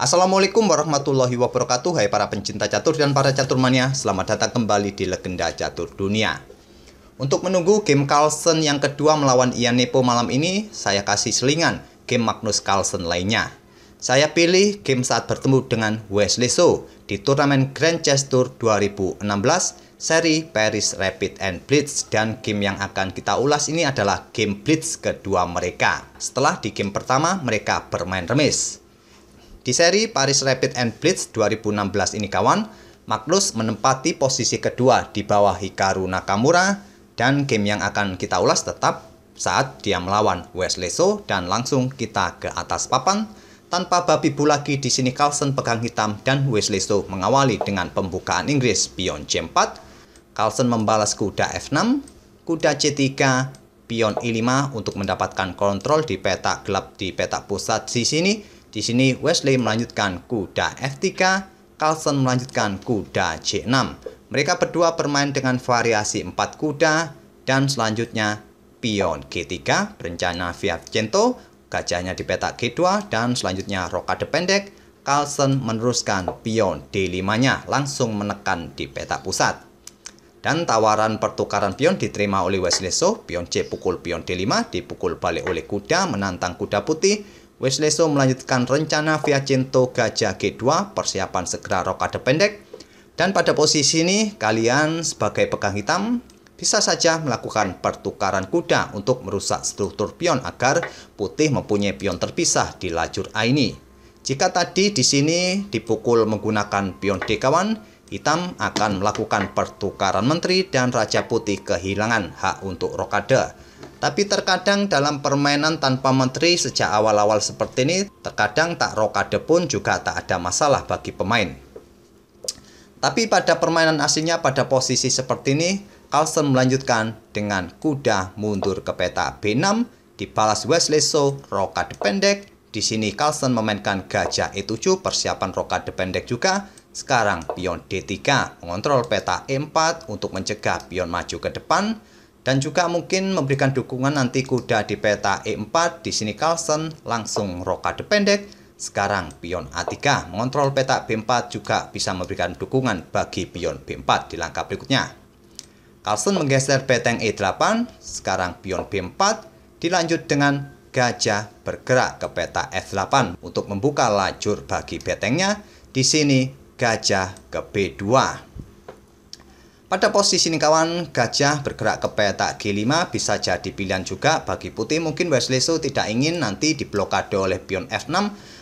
Assalamualaikum warahmatullahi wabarakatuh Hai para pencinta catur dan para catur mania Selamat datang kembali di Legenda Catur Dunia Untuk menunggu game Carlsen yang kedua melawan Ian Nepo malam ini Saya kasih selingan game Magnus Carlsen lainnya Saya pilih game saat bertemu dengan Wesley So Di turnamen Grand Chess Tour 2016 Seri Paris Rapid and Blitz dan game yang akan kita ulas ini adalah game Blitz kedua mereka Setelah di game pertama mereka bermain remis di seri Paris Rapid and Blitz 2016 ini kawan, Magnus menempati posisi kedua di bawah Hikaru Nakamura dan game yang akan kita ulas tetap saat dia melawan Wesley So dan langsung kita ke atas papan tanpa babi bu lagi di sini Carlsen pegang hitam dan Wesley So mengawali dengan pembukaan Inggris pion C4 Carlsen membalas kuda F6 kuda C3 pion i 5 untuk mendapatkan kontrol di petak gelap di petak pusat di sini di sini Wesley melanjutkan kuda F3, Carlson melanjutkan kuda c 6 Mereka berdua bermain dengan variasi 4 kuda dan selanjutnya pion G3, berencana via Vicento, gajahnya di petak G2 dan selanjutnya rokade pendek. Carlson meneruskan pion D5-nya langsung menekan di petak pusat. Dan tawaran pertukaran pion diterima oleh Wesley So, pion C pukul pion D5, dipukul balik oleh kuda, menantang kuda putih, Wesleso melanjutkan rencana via Gajah G2 persiapan segera rokade pendek dan pada posisi ini kalian sebagai pegang hitam bisa saja melakukan pertukaran kuda untuk merusak struktur pion agar putih mempunyai pion terpisah di lajur A ini. Jika tadi di sini dipukul menggunakan pion D kawan, hitam akan melakukan pertukaran menteri dan raja putih kehilangan hak untuk rokade tapi terkadang dalam permainan tanpa menteri sejak awal-awal seperti ini, terkadang tak rokade pun juga tak ada masalah bagi pemain. Tapi pada permainan aslinya pada posisi seperti ini, Carlsen melanjutkan dengan kuda mundur ke peta B6, dibalas Wesley So, rokade pendek, di sini Carlsen memainkan gajah E7, persiapan rokade pendek juga, sekarang pion D3 mengontrol peta E4 untuk mencegah pion maju ke depan, dan juga mungkin memberikan dukungan nanti kuda di peta E4 di sini Carlsen langsung rokade pendek sekarang pion A3 mengontrol peta B4 juga bisa memberikan dukungan bagi pion B4 di langkah berikutnya. Carlsen menggeser peteng E8, sekarang pion B4 dilanjut dengan gajah bergerak ke peta F8 untuk membuka lajur bagi petengnya. Di sini gajah ke B2. Pada posisi ini kawan, gajah bergerak ke petak G5 bisa jadi pilihan juga bagi putih mungkin Wesley Su tidak ingin nanti diblokade oleh pion F6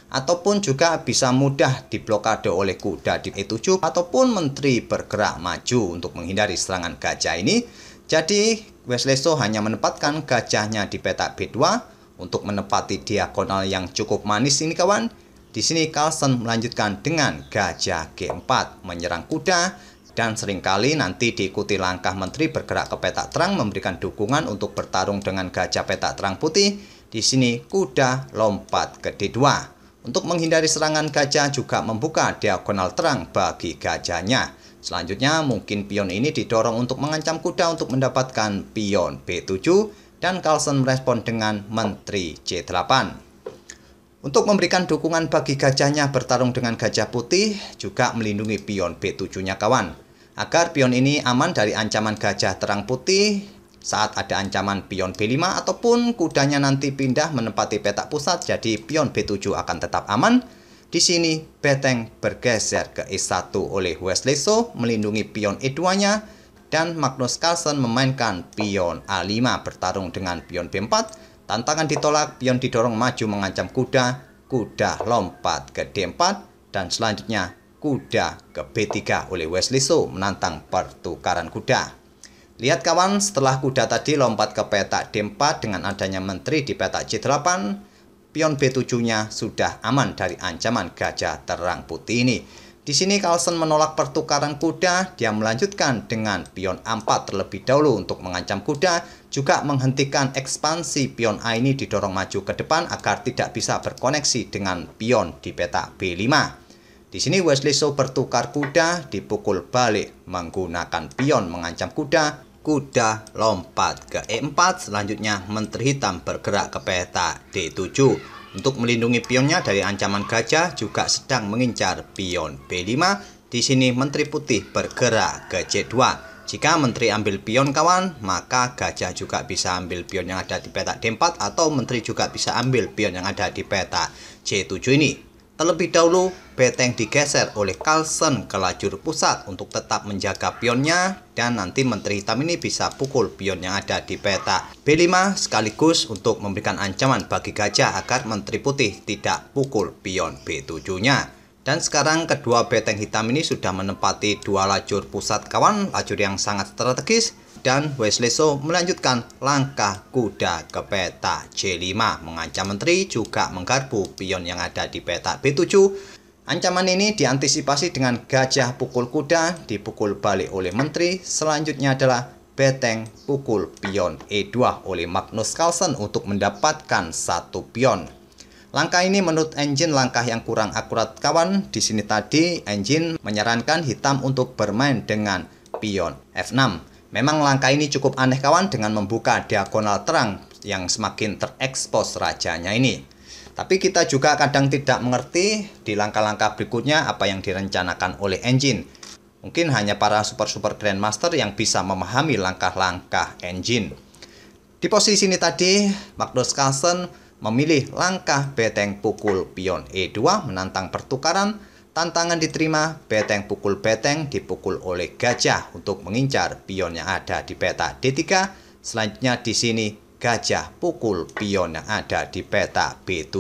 ataupun juga bisa mudah diblokade oleh kuda di E7 ataupun menteri bergerak maju untuk menghindari serangan gajah ini. Jadi Wesley Su hanya menempatkan gajahnya di petak B2 untuk menepati diagonal yang cukup manis ini kawan. Di sini Carlsen melanjutkan dengan gajah G4 menyerang kuda dan seringkali nanti diikuti langkah menteri bergerak ke petak terang memberikan dukungan untuk bertarung dengan gajah petak terang putih. Di sini kuda lompat ke D2. Untuk menghindari serangan gajah juga membuka diagonal terang bagi gajahnya. Selanjutnya mungkin pion ini didorong untuk mengancam kuda untuk mendapatkan pion B7 dan Carlsen merespon dengan menteri C8. Untuk memberikan dukungan bagi gajahnya bertarung dengan gajah putih, juga melindungi pion B7-nya kawan agar pion ini aman dari ancaman gajah terang putih saat ada ancaman pion B5 ataupun kudanya nanti pindah menempati petak pusat jadi pion B7 akan tetap aman. Di sini beteng bergeser ke E1 oleh Wesley So melindungi pion E2-nya dan Magnus Carlsen memainkan pion A5 bertarung dengan pion B4. Tantangan ditolak, pion didorong maju mengancam kuda, kuda lompat ke D4 dan selanjutnya kuda ke B3 oleh Wesley So menantang pertukaran kuda. Lihat kawan, setelah kuda tadi lompat ke petak D4 dengan adanya menteri di petak C8, pion B7-nya sudah aman dari ancaman gajah terang putih ini. Di sini Carlsen menolak pertukaran kuda, dia melanjutkan dengan pion A4 terlebih dahulu untuk mengancam kuda, juga menghentikan ekspansi pion A ini didorong maju ke depan agar tidak bisa berkoneksi dengan pion di petak B5. Di sini Wesley So bertukar kuda, dipukul balik menggunakan pion mengancam kuda, kuda lompat ke E4, selanjutnya menteri hitam bergerak ke peta D7. Untuk melindungi pionnya dari ancaman gajah juga sedang mengincar pion B5. Di sini menteri putih bergerak ke C2. Jika menteri ambil pion kawan, maka gajah juga bisa ambil pion yang ada di peta D4 atau menteri juga bisa ambil pion yang ada di peta C7 ini. Terlebih dahulu, beteng digeser oleh Carlsen ke lajur pusat untuk tetap menjaga pionnya dan nanti menteri hitam ini bisa pukul pion yang ada di peta. B5 sekaligus untuk memberikan ancaman bagi gajah agar menteri putih tidak pukul pion B7-nya. Dan sekarang kedua beteng hitam ini sudah menempati dua lajur pusat kawan, lajur yang sangat strategis dan Wesley So melanjutkan langkah kuda ke peta C5. Mengancam menteri juga menggarpu pion yang ada di peta B7. Ancaman ini diantisipasi dengan gajah pukul kuda dipukul balik oleh menteri. Selanjutnya adalah beteng pukul pion E2 oleh Magnus Carlsen untuk mendapatkan satu pion. Langkah ini menurut engine langkah yang kurang akurat kawan. Di sini tadi engine menyarankan hitam untuk bermain dengan pion F6. Memang langkah ini cukup aneh kawan dengan membuka diagonal terang yang semakin terekspos rajanya ini. Tapi kita juga kadang tidak mengerti di langkah-langkah berikutnya apa yang direncanakan oleh engine. Mungkin hanya para super-super grandmaster yang bisa memahami langkah-langkah engine. Di posisi ini tadi, Magnus Carlsen memilih langkah beteng pukul pion E2 menantang pertukaran Tantangan diterima, beteng pukul beteng dipukul oleh gajah untuk mengincar pion yang ada di peta D3. Selanjutnya di sini gajah pukul pion yang ada di peta B7.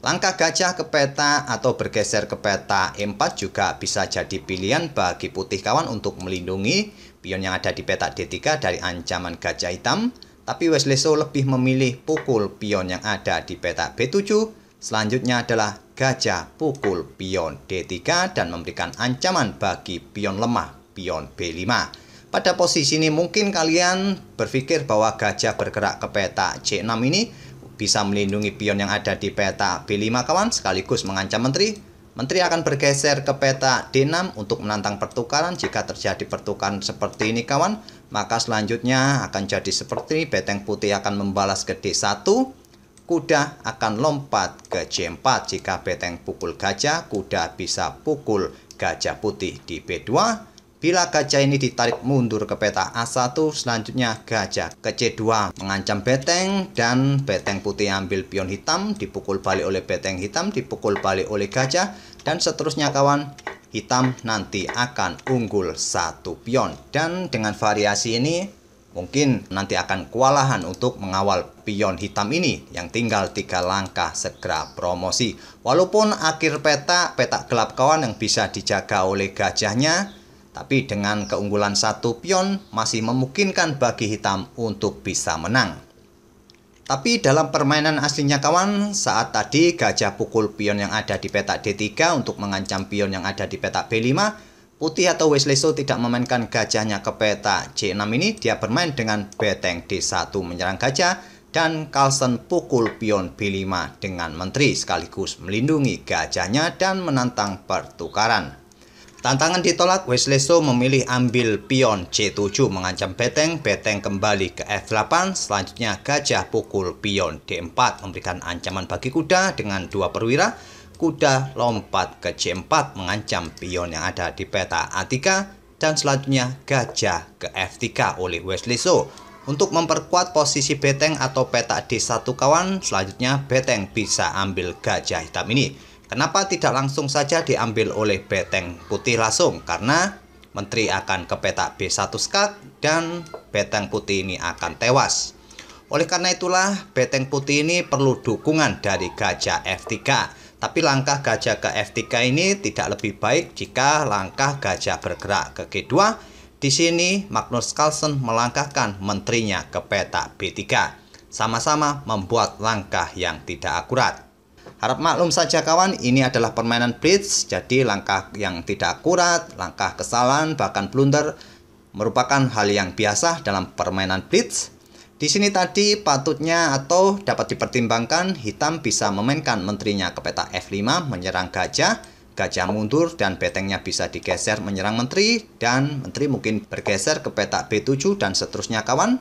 Langkah gajah ke peta atau bergeser ke peta E4 juga bisa jadi pilihan bagi putih kawan untuk melindungi pion yang ada di peta D3 dari ancaman gajah hitam. Tapi Wesley So lebih memilih pukul pion yang ada di peta B7. Selanjutnya adalah gajah pukul pion D3 dan memberikan ancaman bagi pion lemah pion B5. Pada posisi ini mungkin kalian berpikir bahwa gajah bergerak ke peta C6 ini bisa melindungi pion yang ada di peta B5 kawan sekaligus mengancam menteri. Menteri akan bergeser ke peta D6 untuk menantang pertukaran. Jika terjadi pertukaran seperti ini kawan, maka selanjutnya akan jadi seperti ini. Beteng putih akan membalas ke D1 kuda akan lompat ke C4 jika beteng pukul gajah, kuda bisa pukul gajah putih di B2. Bila gajah ini ditarik mundur ke peta A1, selanjutnya gajah ke C2 mengancam beteng dan beteng putih ambil pion hitam, dipukul balik oleh beteng hitam, dipukul balik oleh gajah, dan seterusnya kawan hitam nanti akan unggul satu pion. Dan dengan variasi ini mungkin nanti akan kewalahan untuk mengawal pion hitam ini yang tinggal tiga langkah segera promosi. Walaupun akhir peta, peta gelap kawan yang bisa dijaga oleh gajahnya, tapi dengan keunggulan satu pion masih memungkinkan bagi hitam untuk bisa menang. Tapi dalam permainan aslinya kawan, saat tadi gajah pukul pion yang ada di petak D3 untuk mengancam pion yang ada di petak B5, Putih atau Wesley So tidak memainkan gajahnya ke peta C6 ini, dia bermain dengan beteng D1 menyerang gajah dan Carlsen pukul pion B5 dengan menteri sekaligus melindungi gajahnya dan menantang pertukaran. Tantangan ditolak, Wesley So memilih ambil pion C7 mengancam beteng, beteng kembali ke F8, selanjutnya gajah pukul pion D4 memberikan ancaman bagi kuda dengan dua perwira, kuda lompat ke C4 mengancam pion yang ada di peta A3 dan selanjutnya gajah ke F3 oleh Wesley So. Untuk memperkuat posisi beteng atau peta D1 kawan, selanjutnya beteng bisa ambil gajah hitam ini. Kenapa tidak langsung saja diambil oleh beteng putih langsung? Karena menteri akan ke peta B1 skak dan beteng putih ini akan tewas. Oleh karena itulah, beteng putih ini perlu dukungan dari gajah F3. Tapi langkah gajah ke F3 ini tidak lebih baik jika langkah gajah bergerak ke G2. Di sini Magnus Carlsen melangkahkan menterinya ke peta B3. Sama-sama membuat langkah yang tidak akurat. Harap maklum saja kawan, ini adalah permainan bridge, jadi langkah yang tidak akurat, langkah kesalahan, bahkan blunder merupakan hal yang biasa dalam permainan blitz di sini tadi patutnya atau dapat dipertimbangkan hitam bisa memainkan menterinya ke peta F5 menyerang gajah, gajah mundur dan betengnya bisa digeser menyerang menteri dan menteri mungkin bergeser ke peta B7 dan seterusnya kawan.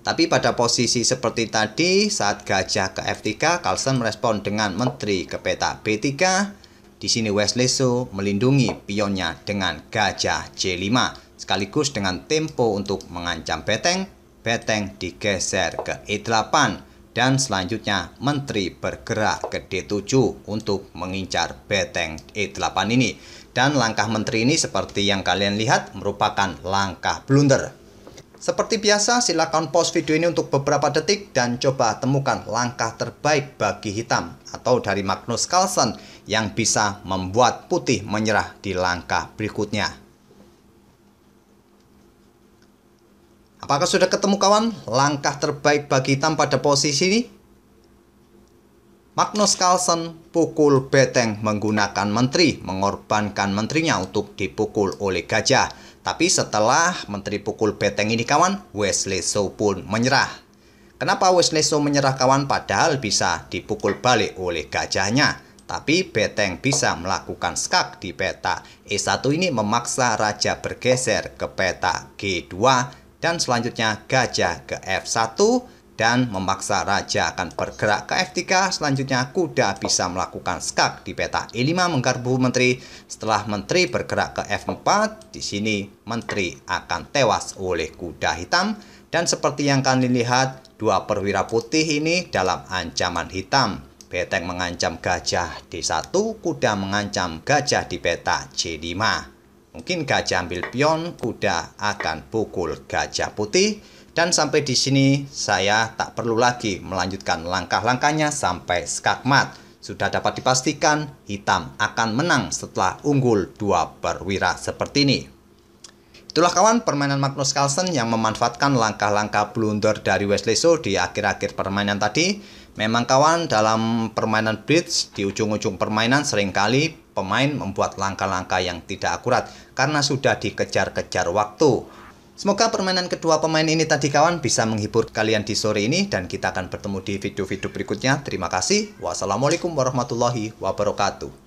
Tapi pada posisi seperti tadi saat gajah ke F3 Carlsen merespon dengan menteri ke peta B3. Di sini Wesley So melindungi pionnya dengan gajah C5 sekaligus dengan tempo untuk mengancam beteng beteng digeser ke E8 dan selanjutnya menteri bergerak ke D7 untuk mengincar beteng E8 ini. Dan langkah menteri ini seperti yang kalian lihat merupakan langkah blunder. Seperti biasa, silakan pause video ini untuk beberapa detik dan coba temukan langkah terbaik bagi hitam atau dari Magnus Carlsen yang bisa membuat putih menyerah di langkah berikutnya. Apakah sudah ketemu kawan langkah terbaik bagi Hitam pada posisi ini? Magnus Carlsen pukul beteng menggunakan menteri, mengorbankan menterinya untuk dipukul oleh gajah. Tapi setelah menteri pukul beteng ini kawan, Wesley So pun menyerah. Kenapa Wesley So menyerah kawan padahal bisa dipukul balik oleh gajahnya? Tapi beteng bisa melakukan skak di peta E1 ini memaksa raja bergeser ke peta G2 dan selanjutnya gajah ke F1 dan memaksa raja akan bergerak ke F3 selanjutnya kuda bisa melakukan skak di peta E5 menggarbu menteri setelah menteri bergerak ke F4 di sini menteri akan tewas oleh kuda hitam dan seperti yang kalian lihat dua perwira putih ini dalam ancaman hitam beteng mengancam gajah D1 kuda mengancam gajah di peta C5 Mungkin gajah ambil pion, kuda akan pukul gajah putih. Dan sampai di sini saya tak perlu lagi melanjutkan langkah-langkahnya sampai skakmat. Sudah dapat dipastikan hitam akan menang setelah unggul dua perwira seperti ini. Itulah kawan permainan Magnus Carlsen yang memanfaatkan langkah-langkah blunder dari Wesley So di akhir-akhir permainan tadi. Memang kawan dalam permainan bridge di ujung-ujung permainan seringkali pemain membuat langkah-langkah yang tidak akurat karena sudah dikejar-kejar waktu. Semoga permainan kedua pemain ini tadi kawan bisa menghibur kalian di sore ini dan kita akan bertemu di video-video berikutnya. Terima kasih. Wassalamualaikum warahmatullahi wabarakatuh.